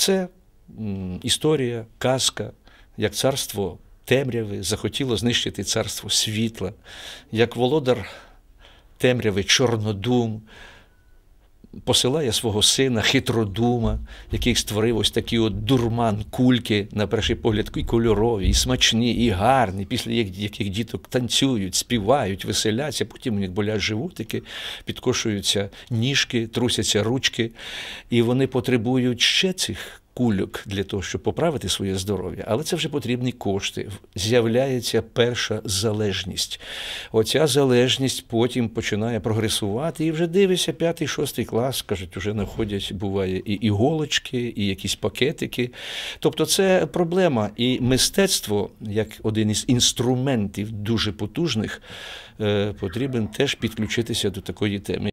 Це історія, казка, як царство темряви захотіло знищити царство світла, як володар темряви, чорнодум посилає свого сина, хитродума, який створив ось такі от дурман, кульки, на перший погляд, і кольорові, і смачні, і гарні, після яких діток танцюють, співають, веселяться, потім у них болять животики, підкошуються ніжки, трусяться ручки, і вони потребують ще цих кульок для того, щоб поправити своє здоров'я, але це вже потрібні кошти. З'являється перша залежність. Оця залежність потім починає прогресувати. І вже дивишся, п'ятий, шостий клас, кажуть, вже знаходять, буває, і іголочки, і якісь пакетики. Тобто, це проблема. І мистецтво, як один із інструментів дуже потужних, е, потрібен теж підключитися до такої теми.